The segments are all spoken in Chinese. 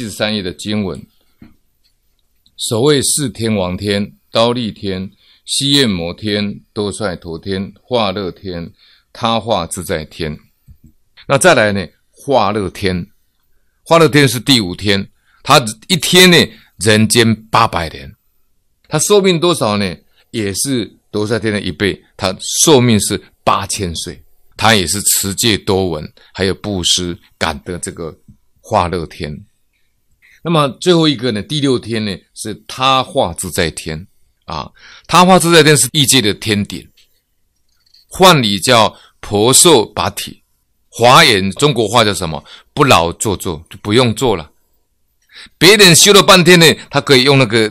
四十三页的经文，所谓四天王天、刀立天、西焰摩天、多帅陀天、化乐天、他化自在天。那再来呢？化乐天，化乐天是第五天，他一天呢，人间八百年，他寿命多少呢？也是多帅天的一倍，他寿命是八千岁。他也是持戒多闻，还有布施感的这个化乐天。那么最后一个呢？第六天呢？是他化自在天，啊，他化自在天是异界的天顶，换理叫婆娑拔体，华严中国话叫什么？不劳做作就不用做了，别人修了半天呢，他可以用那个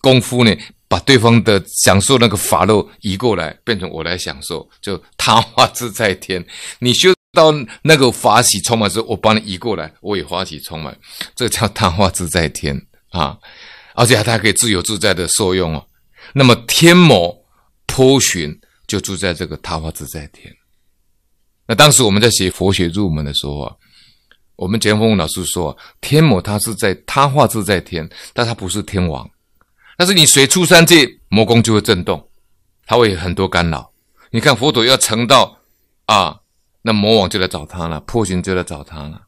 功夫呢，把对方的享受那个法乐移过来，变成我来享受，就他化自在天，你修。到那个法喜充满时，我帮你移过来，我也法喜充满。这个叫他化自在天啊，而且他可以自由自在的受用哦。那么天魔波旬就住在这个他化自在天。那当时我们在写佛学入门的时候啊，我们前峰老师说，天魔他是在他化自在天，但他不是天王。但是你随出三界魔宫就会震动，他会很多干扰。你看佛陀要成道啊。那魔王就来找他了，破行就来找他了，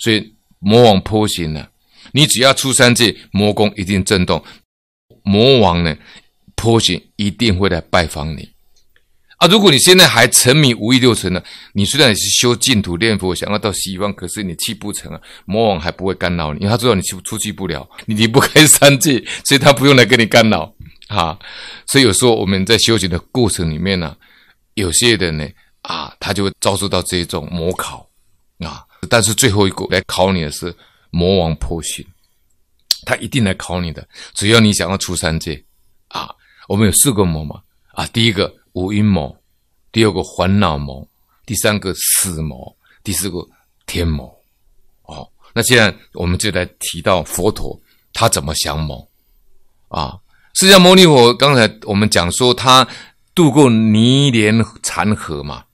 所以魔王破行了，你只要出三界，魔宫一定震动。魔王呢，破行一定会来拜访你啊。如果你现在还沉迷无欲六尘呢，你虽然也是修净土念佛，想要到西方，可是你去不成啊。魔王还不会干扰你，因为他知道你出出去不了，你离不开三界，所以他不用来跟你干扰啊。所以有时候我们在修行的过程里面呢，有些人呢。啊，他就会遭受到这种魔考，啊！但是最后一个来考你的是魔王破训，他一定来考你的。只要你想要出三界，啊，我们有四个魔嘛，啊，第一个无音魔，第二个烦恼魔，第三个死魔，第四个天魔，哦。那现在我们就来提到佛陀他怎么降魔，啊，释迦牟尼佛刚才我们讲说他渡过泥莲残河嘛。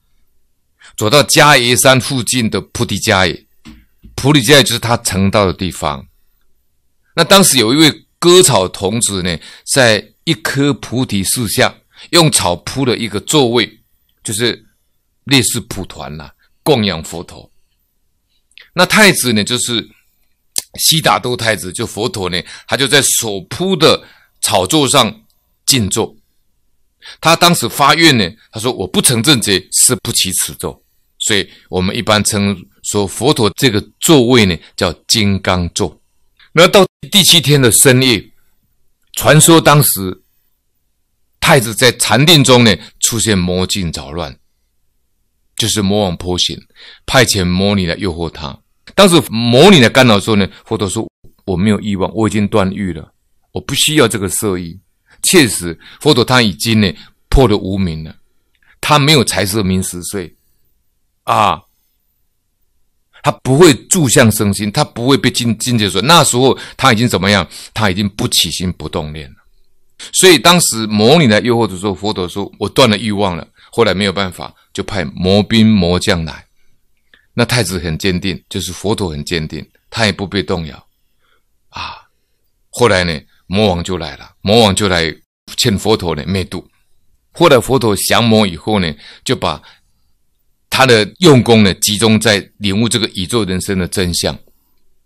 走到迦叶山附近的菩提迦叶，菩提迦叶就是他成道的地方。那当时有一位割草童子呢，在一棵菩提树下用草铺了一个座位，就是类似蒲团了，供养佛陀。那太子呢，就是悉达多太子，就佛陀呢，他就在所铺的草座上静坐。他当时发愿呢，他说：“我不成正觉，是不起此座。”所以我们一般称说佛陀这个座位呢叫金刚座。那到第七天的深夜，传说当时太子在禅定中呢出现魔镜扰乱，就是魔王婆行，派遣魔女来诱惑他。当时魔女来干扰说呢，佛陀说我没有欲望，我已经断欲了，我不需要这个色欲。确实，佛陀他已经呢破了无名了，他没有财色名食睡。啊，他不会住相生心，他不会被境境界所。那时候他已经怎么样？他已经不起心不动念了。所以当时魔女来诱惑的时候，佛陀说：“我断了欲望了。”后来没有办法，就派魔兵魔将来。那太子很坚定，就是佛陀很坚定，他也不被动摇啊。后来呢，魔王就来了，魔王就来劝佛陀呢灭度。后来佛陀降魔以后呢，就把。他的用功呢，集中在领悟这个宇宙人生的真相，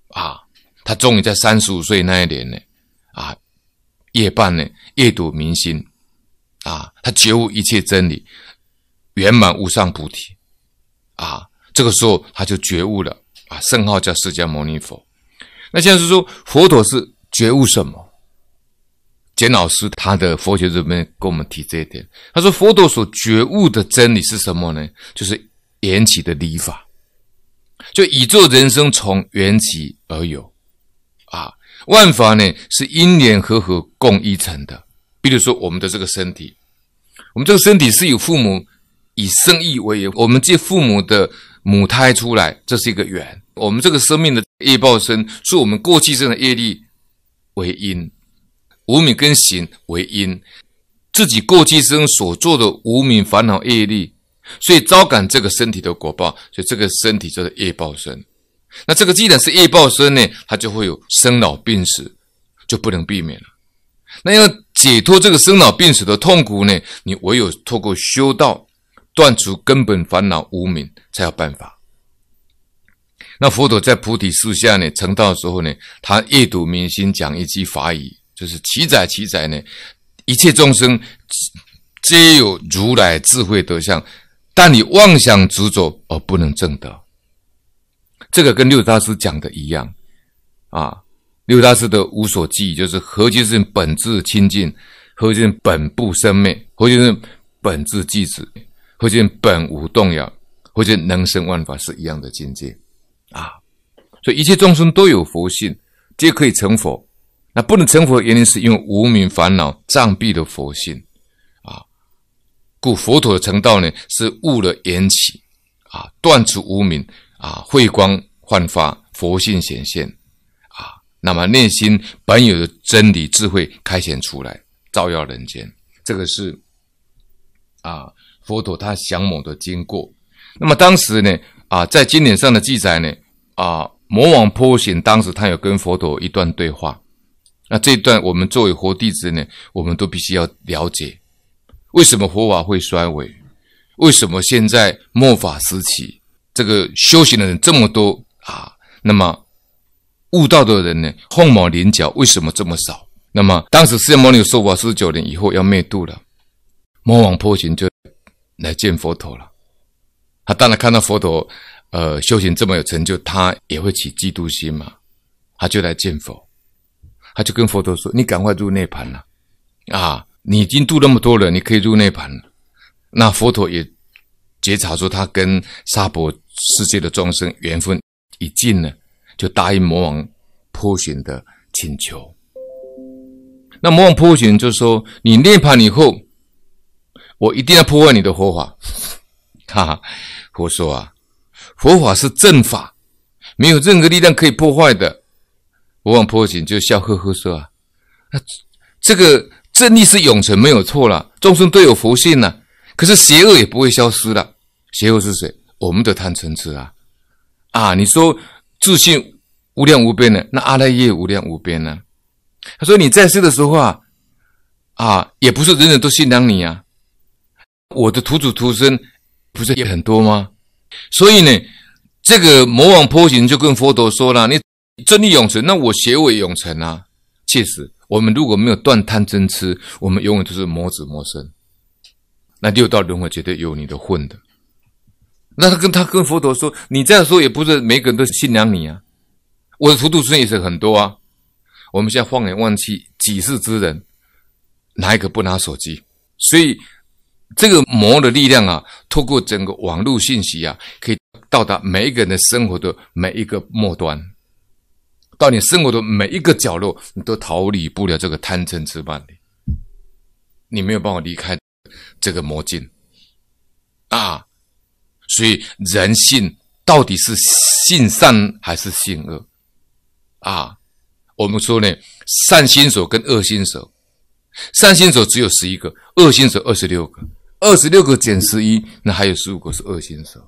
啊，他终于在三十五岁那一年呢，啊，夜半呢，夜读明心，啊，他觉悟一切真理，圆满无上菩提，啊，这个时候他就觉悟了，啊，圣号叫释迦牟尼佛。那现在是说佛陀是觉悟什么？简老师他的佛学这边跟我们提这一点，他说佛陀所觉悟的真理是什么呢？就是。缘起的理法，就宇宙人生从缘起而有啊。万法呢是因缘和合共一成的。比如说我们的这个身体，我们这个身体是有父母以生意为，由，我们借父母的母胎出来，这是一个缘。我们这个生命的业报身，是我们过去生的业力为因，无名跟行为因，自己过去生所做的无名烦恼业力。所以遭感这个身体的果报，所以这个身体叫做业报身。那这个既然是业报身呢，它就会有生老病死，就不能避免了。那要解脱这个生老病死的痛苦呢，你唯有透过修道，断除根本烦恼无明，才有办法。那佛陀在菩提树下呢，成道的时候呢，他夜读明心讲一句法语，就是“奇哉奇哉呢，一切众生皆有如来智慧德相。”但你妄想执着而不能正得，这个跟六大师讲的一样，啊，六大师的无所寄就是何其是本质清净，何其是本不生灭，何其是本质寂止，何其是本无动摇，或者能生万法是一样的境界，啊，所以一切众生都有佛性，皆可以成佛。那不能成佛，的原因是因为无明烦恼障蔽的佛性。故佛陀的成道呢，是悟了缘起，啊，断除无明，啊，慧光焕发，佛性显现，啊，那么内心本有的真理智慧开显出来，照耀人间。这个是啊，佛陀他降魔的经过。那么当时呢，啊，在经典上的记载呢，啊，魔王波旬当时他有跟佛陀一段对话。那这一段我们作为佛弟子呢，我们都必须要了解。为什么佛法会衰微？为什么现在末法时期，这个修行的人这么多啊？那么悟道的人呢，凤毛麟角，为什么这么少？那么当时释迦牟尼说法四十九年以后要灭度了，魔王波旬就来见佛陀了。他当然看到佛陀，呃，修行这么有成就，他也会起嫉妒心嘛。他就来见佛，他就跟佛陀说：“你赶快入涅盘了啊！”你已经度那么多了，你可以入涅盘那佛陀也觉察出他跟沙博世界的众生缘分已尽了，就答应魔王波旬的请求。那魔王波旬就说：“你涅盘以后，我一定要破坏你的佛法。”哈哈，佛说啊，佛法是正法，没有任何力量可以破坏的。魔王波旬就笑呵呵说：“啊，那这个。”正义是永存，没有错了。众生都有佛性呢，可是邪恶也不会消失了。邪恶是谁？我们的贪嗔痴啊！啊，你说自信无量无边的，那阿赖耶无量无边呢？他说你在世的时候啊，啊，也不是人人都信仰你啊。我的徒子徒孙不是也很多吗？所以呢，这个魔王波行就跟佛陀说了：“你真理永存，那我邪伪永存啊！”确实。我们如果没有断贪嗔痴，我们永远都是魔子魔身。那六道轮回绝对有你的混的。那他跟他跟佛陀说：“你这样说也不是每个人都信仰你啊。”我的糊涂村也是很多啊。我们现在放眼望去，几世之人，哪一个不拿手机？所以这个魔的力量啊，透过整个网络信息啊，可以到达每一个人的生活的每一个末端。到你生活的每一个角落，你都逃离不了这个贪嗔痴慢你没有办法离开这个魔镜啊！所以人性到底是性善还是性恶啊？我们说呢，善心手跟恶心手，善心手只有十一个，恶心手二十六个，二十六个减十一，那还有十五个是恶心手。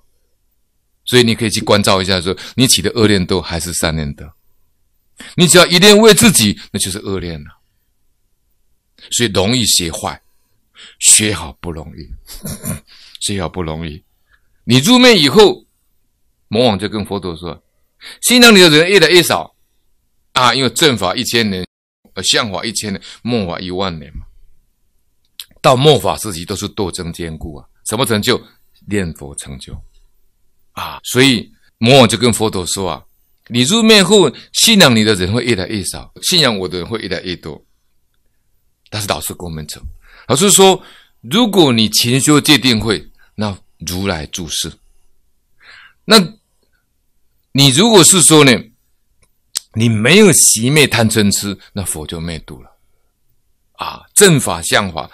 所以你可以去关照一下，说你起的恶念多还是善念多？你只要一念为自己，那就是恶念了，所以容易学坏，学好不容易，学好不容易。你入灭以后，魔王就跟佛陀说：“信仰你的人越来越少啊，因为正法一千年，呃，相法一千年，末法一万年嘛。到末法时期都是斗争坚固啊，什么成就？念佛成就啊。所以魔王就跟佛陀说啊。”你入灭后，信仰你的人会越来越少，信仰我的人会越来越多。但是老师跟我们走，老师说：如果你勤修戒定慧，那如来注视。那你如果是说呢，你没有习灭贪嗔痴，那佛就灭度了。啊，正法、相法，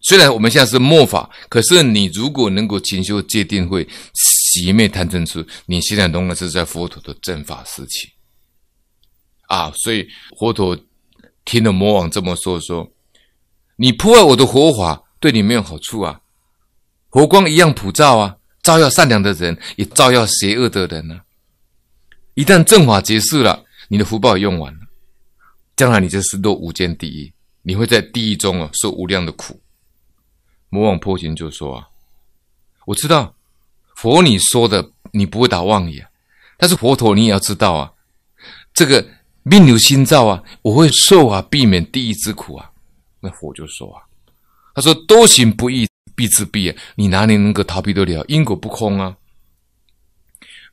虽然我们现在是末法，可是你如果能够勤修戒定慧。几灭贪嗔痴，你现在懂得是在佛陀的正法时期啊！所以佛陀听了魔王这么说，说：“你破坏我的佛法，对你没有好处啊！佛光一样普照啊，照耀善良的人，也照耀邪恶的人呢。一旦正法结束了，你的福报用完了，将来你就是落无间地狱，你会在地狱中啊受无量的苦。”魔王破行就说：“啊，我知道。”佛你说的，你不会打妄语啊。但是佛陀，你也要知道啊，这个命由心造啊，我会受啊，避免地狱之苦啊。那佛就说啊，他说多行不义必自毙啊，你哪里能够逃避得了？因果不空啊。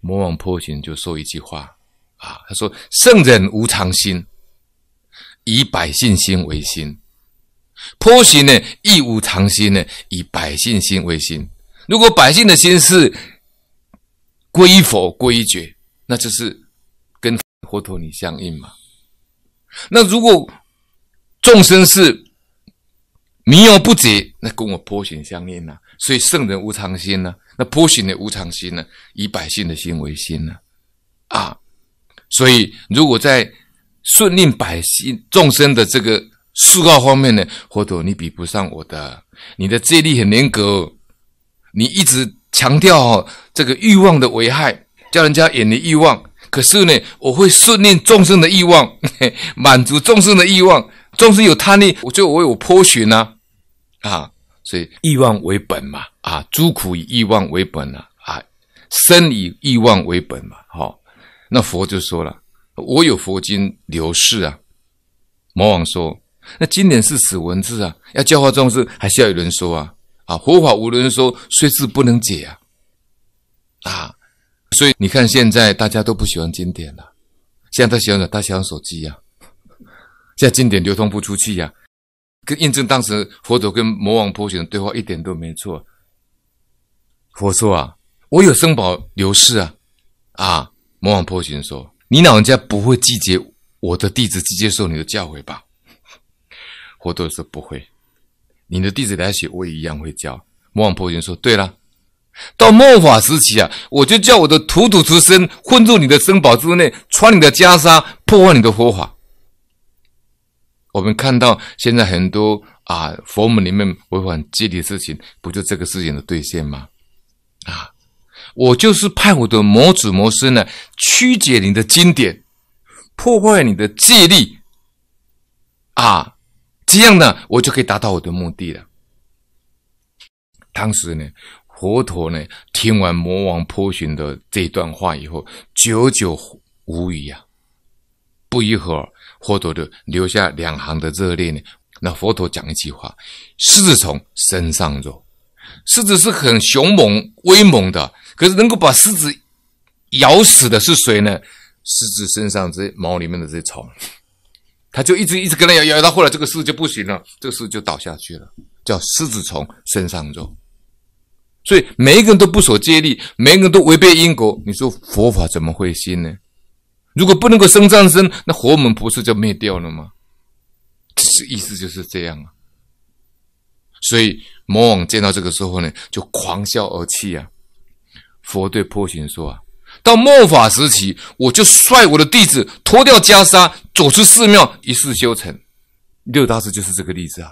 魔王破行就说一句话啊，他说圣人无常心，以百姓心为心。波行呢亦无常心呢，以百姓心为心。如果百姓的心是归佛归觉，那就是跟佛陀你相应嘛。那如果众生是迷而不解，那跟我颇显相应呐。所以圣人无常心啊，那颇显的无常心呢，以百姓的心为心呐、啊，所以如果在顺应百姓众生的这个施告方面呢，佛陀你比不上我的，你的戒律很严格哦。你一直强调哈这个欲望的危害，叫人家远离欲望。可是呢，我会训练众生的欲望，满足众生的欲望。众生有贪念，我就为我剖血呐，啊，所以欲望为本嘛，啊，诸苦以欲望为本呐，啊，生以欲望为本嘛，好，那佛就说了，我有佛经流逝啊，魔王说，那经典是死文字啊，要教化众生，还是要有人说啊？啊，佛法无论说，虽是不能解啊，啊，所以你看现在大家都不喜欢经典了，现在他喜欢什么？他喜欢手机呀，现在经典流通不出去呀，跟印证当时佛陀跟魔王波旬的对话一点都没错。佛说啊，我有生宝流世啊，啊，魔王波旬说，你老人家不会拒绝我的弟子去接受你的教诲吧？佛陀说不会。你的弟子来学，我也一样会教。魔王婆经说：“对了，到末法时期啊，我就叫我的土土之身混入你的珍宝之内，穿你的袈裟，破坏你的佛法。”我们看到现在很多啊佛门里面违反戒律的事情，不就这个事情的兑现吗？啊，我就是派我的魔子魔孙呢，曲解你的经典，破坏你的戒律啊。这样呢，我就可以达到我的目的了。当时呢，佛陀呢听完魔王波旬的这段话以后，久久无语呀。不一会儿，佛陀就留下两行的热泪呢。那佛陀讲一句话：狮子从身上肉，狮子是很凶猛威猛的，可是能够把狮子咬死的是谁呢？狮子身上这些毛里面的这些虫。他就一直一直跟他咬咬，到后来这个事就不行了，这个事就倒下去了，叫狮子从身上肉。所以每一个人都不守戒律，每一个人都违背因果，你说佛法怎么会信呢？如果不能够生上身，那佛门不是就灭掉了吗？意思就是这样啊。所以魔王见到这个时候呢，就狂笑而泣啊。佛对破行说啊，到末法时期，我就率我的弟子脱掉袈裟。走出寺庙，一世修成。六大师就是这个例子啊。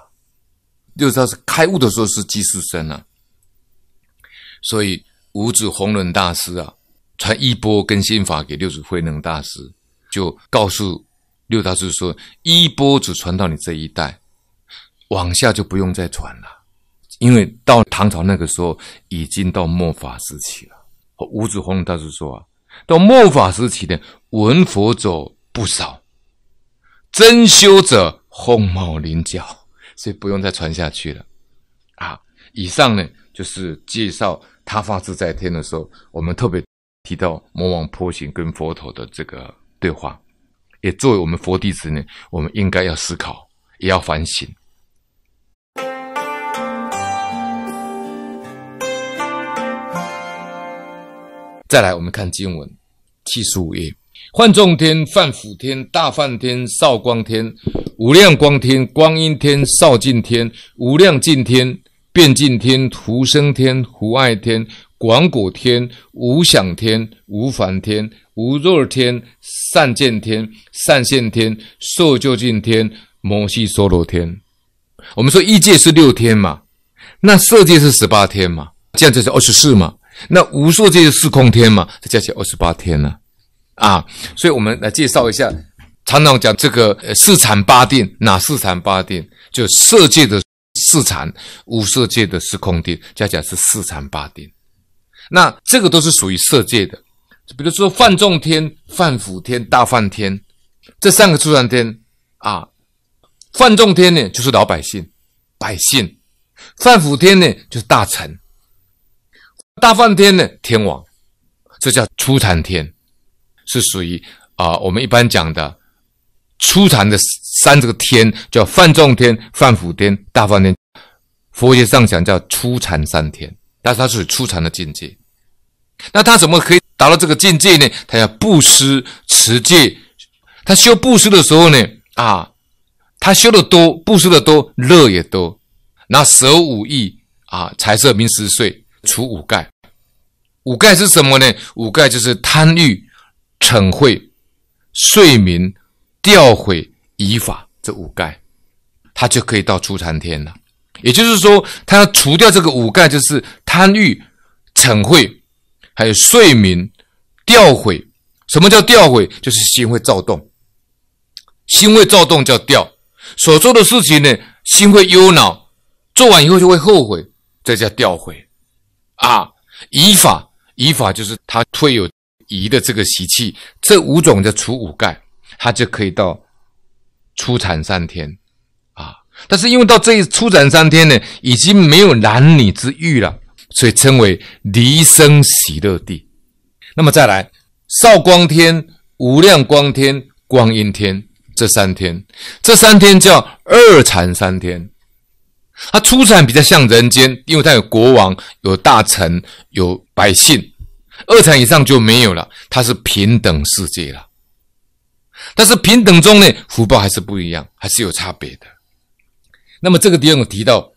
六大师开悟的时候是即世身啊，所以五指弘忍大师啊，传衣钵跟心法给六祖慧能大师，就告诉六大师说：“衣钵只传到你这一代，往下就不用再传了，因为到唐朝那个时候已经到末法时期了。”五指弘忍大师说：“啊，到末法时期的闻佛者不少。”真修者凤毛麟角，所以不用再传下去了啊！以上呢，就是介绍他发自在天的时候，我们特别提到魔王波行跟佛陀的这个对话，也作为我们佛弟子呢，我们应该要思考，也要反省。再来，我们看经文七十五页。幻众天、梵辅天、大梵天、少光天、无量光天、光阴天、少净天、无量净天、遍净天、无生天、胡爱天、广果天、无想天、无烦天、无若天、善见天、善现天、受就净天、摩西娑罗天。我们说一界是六天嘛，那色界是十八天嘛，这样就是二十四嘛，那无色界是四空天嘛，再加起二十八天呢？啊，所以我们来介绍一下，常常讲这个四禅八定，哪四禅八定？就色界的四禅，无色界的四空定，加来是四禅八定。那这个都是属于色界的，比如说范仲天、范辅天、大梵天，这三个出禅天啊。范仲天呢，就是老百姓，百姓；范辅天呢，就是大臣；大梵天呢，天王。这叫初禅天。是属于啊，我们一般讲的初禅的三这个天叫梵众天、梵辅天、大梵天。佛学上讲叫初禅三天，但是它是初禅的境界。那他怎么可以达到这个境界呢？他要布施持戒。他修布施的时候呢，啊，他修的多，布施的多，乐也多。那舍五欲啊，财色名食睡，除五盖。五盖是什么呢？五盖就是贪欲。惩会、睡民、调悔、疑法这五盖，他就可以到初禅天了。也就是说，他要除掉这个五盖，就是贪欲、惩会，还有睡民、调悔。什么叫调悔？就是心会躁动，心会躁动叫调。所做的事情呢，心会忧恼，做完以后就会后悔，这叫调悔。啊，疑法，疑法就是他退有。移的这个习气，这五种叫除五盖，他就可以到初禅三天啊。但是因为到这一初禅三天呢，已经没有男女之欲了，所以称为离生喜乐地。那么再来少光天、无量光天、光阴天这三天，这三天叫二禅三天。它出产比较像人间，因为它有国王、有大臣、有百姓。二禅以上就没有了，它是平等世界了。但是平等中呢，福报还是不一样，还是有差别的。那么这个地方有提到，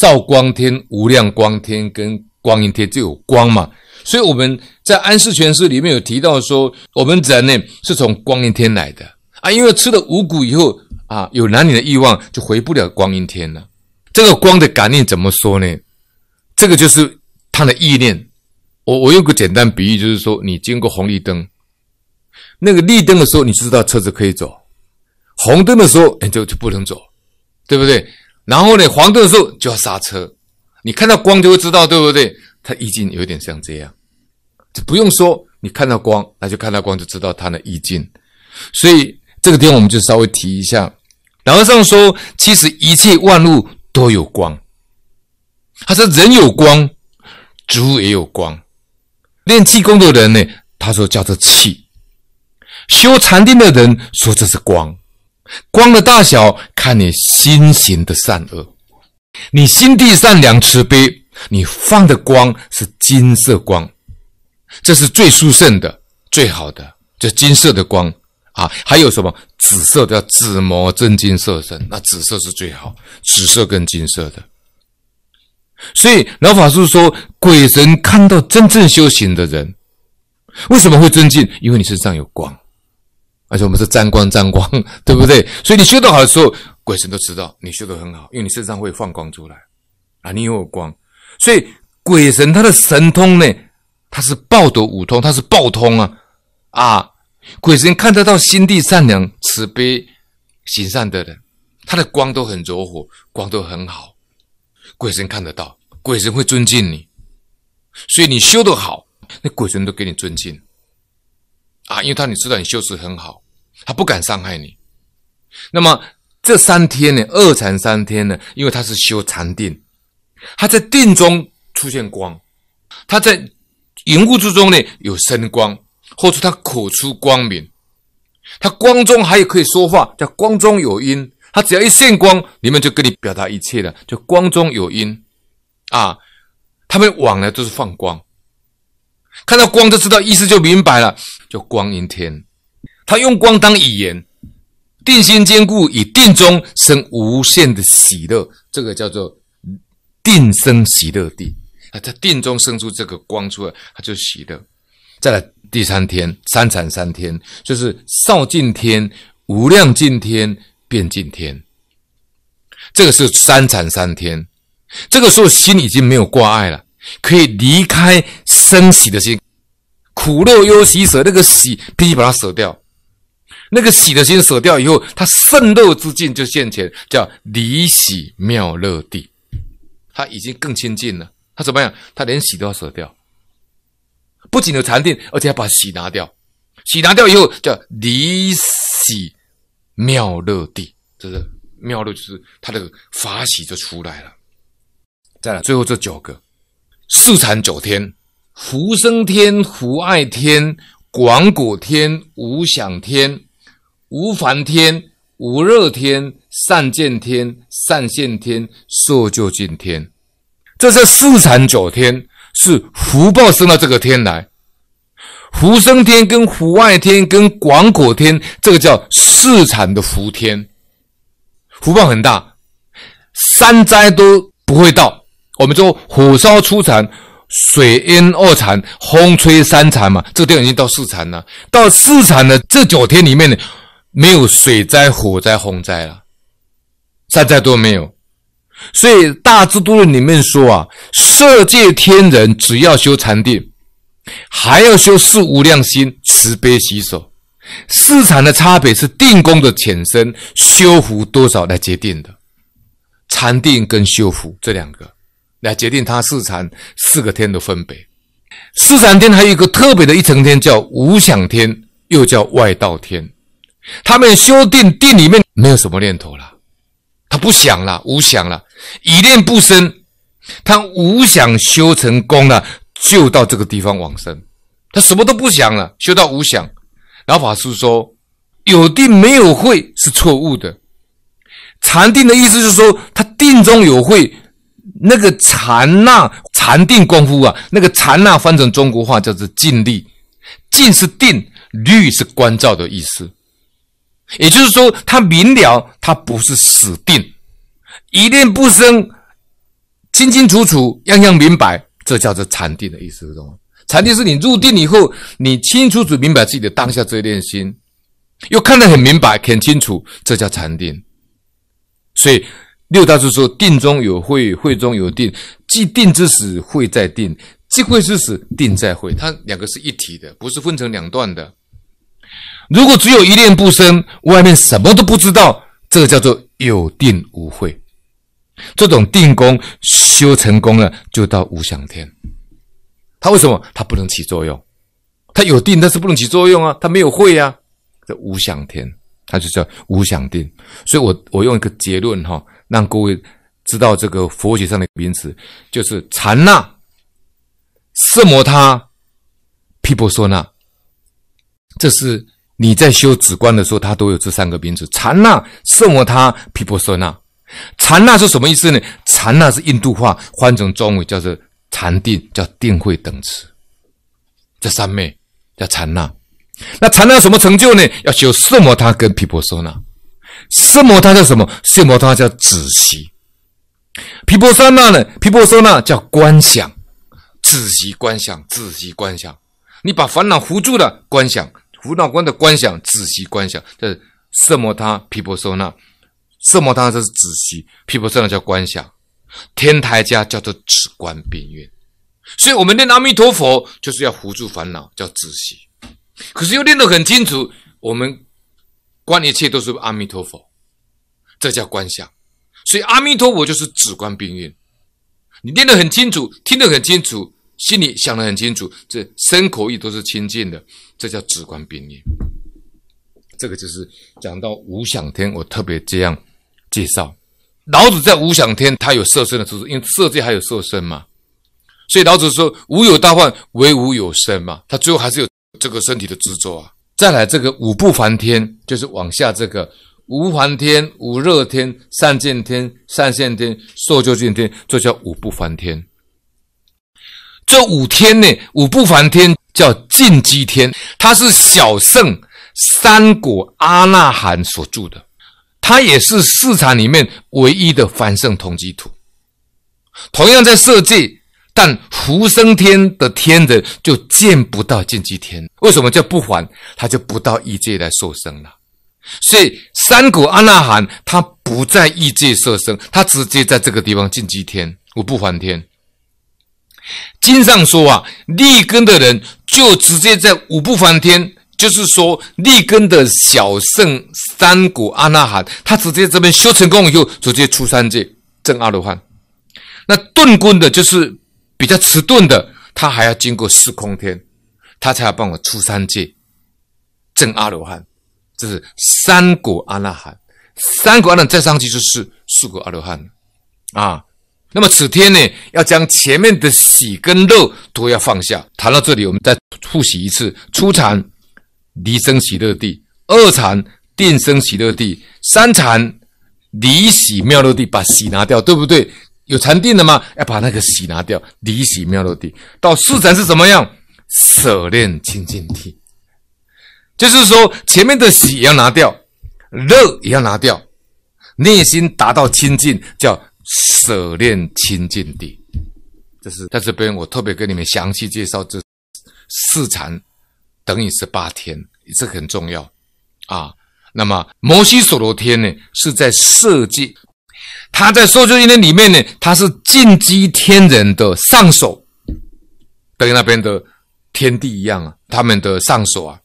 少光天、无量光天跟光阴天就有光嘛。所以我们在安世全师里面有提到说，我们人呢是从光阴天来的啊，因为吃了五谷以后啊，有男女的欲望，就回不了光阴天了。这个光的概念怎么说呢？这个就是他的意念。我我用个简单比喻，就是说，你经过红绿灯，那个绿灯的时候，你知道车子可以走；红灯的时候，你就就不能走，对不对？然后呢，黄灯的时候就要刹车。你看到光就会知道，对不对？它意境有点像这样，就不用说，你看到光，那就看到光就知道它的意境。所以这个地方我们就稍微提一下。后这上说，其实一切万物都有光。他说，人有光，植物也有光。练气功的人呢，他说叫做气；修禅定的人说这是光。光的大小看你心行的善恶。你心地善良慈悲，你放的光是金色光，这是最殊胜的、最好的，这金色的光啊。还有什么紫色的？紫磨真金色身，那紫色是最好，紫色跟金色的。所以老法师说，鬼神看到真正修行的人，为什么会尊敬？因为你身上有光，而且我们是沾光沾光，对不对？所以你修得好的时候，鬼神都知道你修得很好，因为你身上会放光出来啊，你有光。所以鬼神他的神通呢，他是暴得五通，他是暴通啊啊！鬼神看得到心地善良、慈悲、行善的人，他的光都很柔和，光都很好。鬼神看得到，鬼神会尊敬你，所以你修的好，那鬼神都给你尊敬啊，因为他你知道你修持很好，他不敢伤害你。那么这三天呢，二禅三天呢，因为他是修禅定，他在定中出现光，他在云雾之中呢有生光，或者他口出光明，他光中还有可以说话，叫光中有音。他只要一现光，你面就跟你表达一切了，就光中有因啊，他们往来都是放光，看到光就知道意思就明白了，就光阴天，他用光当语言，定心坚固，以定中生无限的喜乐，这个叫做定生喜乐地，他在定中生出这个光出来，他就喜乐。再来第三天，三禅三天就是少尽天、无量尽天。变净天，这个是三禅三天，这个时候心已经没有挂碍了，可以离开生喜的心，苦乐忧喜舍那个喜必须把它舍掉，那个喜的心舍掉以后，他渗乐之境就现前，叫离喜妙乐地，他已经更亲近了。他怎么样？他连喜都要舍掉，不仅有禅定，而且要把喜拿掉。喜拿掉以后叫离喜。妙乐地，这是妙乐，就是他的法喜就出来了。再来，最后这九个四禅九天：福生天、福爱天、广果天、无想天、无烦天、无热天、善见天、善现天、受就尽天。这是四禅九天是福报升到这个天来。福生天跟福外天跟广果天，这个叫四禅的福天，福报很大，三灾都不会到。我们说火烧初禅，水淹二禅，风吹三禅嘛。这个地方已经到四禅了，到四禅的这九天里面呢，没有水灾、火灾、洪灾了，三灾都没有。所以《大智度论》里面说啊，色界天人只要修禅定。还要修四无量心、慈悲喜舍。四禅的差别是定功的浅深、修福多少来决定的。禅定跟修福这两个来决定他四禅四个天的分别。四禅天还有一个特别的一层天叫无想天，又叫外道天。他们修定，定里面没有什么念头了，他不想了，无想了，一念不生，他无想修成功了。就到这个地方往生，他什么都不想了，修到无想。老法师说：“有定没有慧是错误的。禅定的意思是说，他定中有慧，那个禅那禅定功夫啊，那个禅那翻成中国话叫做静力，静是定，律是关照的意思。也就是说，他明了，他不是死定，一念不生，清清楚楚，样样明白。”这叫做禅定的意思，懂吗？禅定是你入定以后，你清楚、只明白自己的当下这一念心，又看得很明白、很清楚，这叫禅定。所以六大师说：“定中有会，会中有定；既定之时，会在定；既会之时，定在会。它两个是一体的，不是分成两段的。如果只有一念不生，外面什么都不知道，这叫做有定无会。这种定功。修成功了，就到无想天。他为什么他不能起作用？他有定，但是不能起作用啊！他没有会啊。这无想天，他就叫无想定。所以，我我用一个结论哈，让各位知道这个佛学上的名词，就是禅那、色摩他、毗婆娑那。这是你在修止观的时候，它都有这三个名词：禅那、色摩他、毗婆娑那。禅那是什么意思呢？禅那是印度话，换成中文叫做禅定，叫定慧等持，这三昧，叫禅那。那禅那什么成就呢？要修色摩他跟毗婆舍那。色摩他叫什么？色摩他叫止息。毗婆舍那呢？毗婆舍那叫观想，止息观想，止息观想。你把烦恼糊住了，观想，烦恼观的观想，止息观想，叫色摩他，毗婆舍那。色魔当然这是止息，譬婆这样叫观想，天台家叫做止观病运，所以我们念阿弥陀佛就是要扶助烦恼叫止息，可是又念得很清楚，我们观一切都是阿弥陀佛，这叫观想，所以阿弥陀佛就是止观病运，你念得很清楚，听得很清楚，心里想得很清楚，这身口意都是清净的，这叫止观病运，这个就是讲到无想天，我特别这样。介绍，老子在无想天，他有色身的执着，因为色界还有色身嘛，所以老子说无有大患，唯无有身嘛，他最后还是有这个身体的执着啊。再来这个五不凡天，就是往下这个无凡天、无热天、善见天、善现天、受就见天，这叫五不凡天。这五天呢，五不凡天叫尽基天，它是小圣三果阿那含所住的。它也是市场里面唯一的繁盛同计图。同样在设界，但福生天的天人就见不到净居天。为什么叫不还？他就不到异界来受生了。所以三谷阿那含他不在异界受生，他直接在这个地方净居天五不还天。经上说啊，立根的人就直接在五不凡天。就是说，立根的小圣三股阿那含，他直接这边修成功以后，直接出三界正阿罗汉。那钝棍的就是比较迟钝的，他还要经过四空天，他才要帮我出三界正阿罗汉。这是三股阿那含，三股阿那再上去就是四股阿罗汉啊。那么此天呢，要将前面的喜跟乐都要放下。谈到这里，我们再复习一次出禅、离生喜乐地，二禅定生喜乐地，三禅离喜妙乐地，把喜拿掉，对不对？有禅定的吗？要把那个喜拿掉，离喜妙乐地。到四禅是怎么样？舍念清净地，就是说前面的喜要拿掉，乐也要拿掉，内心达到清净，叫舍念清净地。这是在这边，我特别给你们详细介绍这四禅。等于十八天，这很重要啊。那么摩西所罗天呢，是在设计，他在受咒印的里面呢，他是进击天人的上手，等于那边的天地一样啊，他们的上手啊，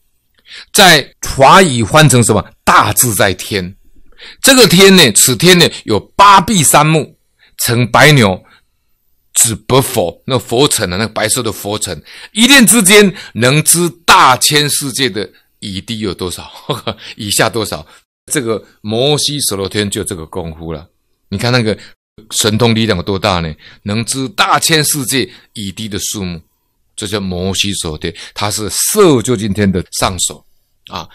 在华语翻成什么？大自在天，这个天呢，此天呢有八臂三目，成白牛，指不佛，那佛尘啊，那白色的佛尘，一念之间能知大千世界的以堤有多少，以下多少？这个摩西十罗天就这个功夫了。你看那个神通力量有多大呢？能知大千世界以堤的数目，这叫摩西舍罗天，他是色究竟天的上首啊。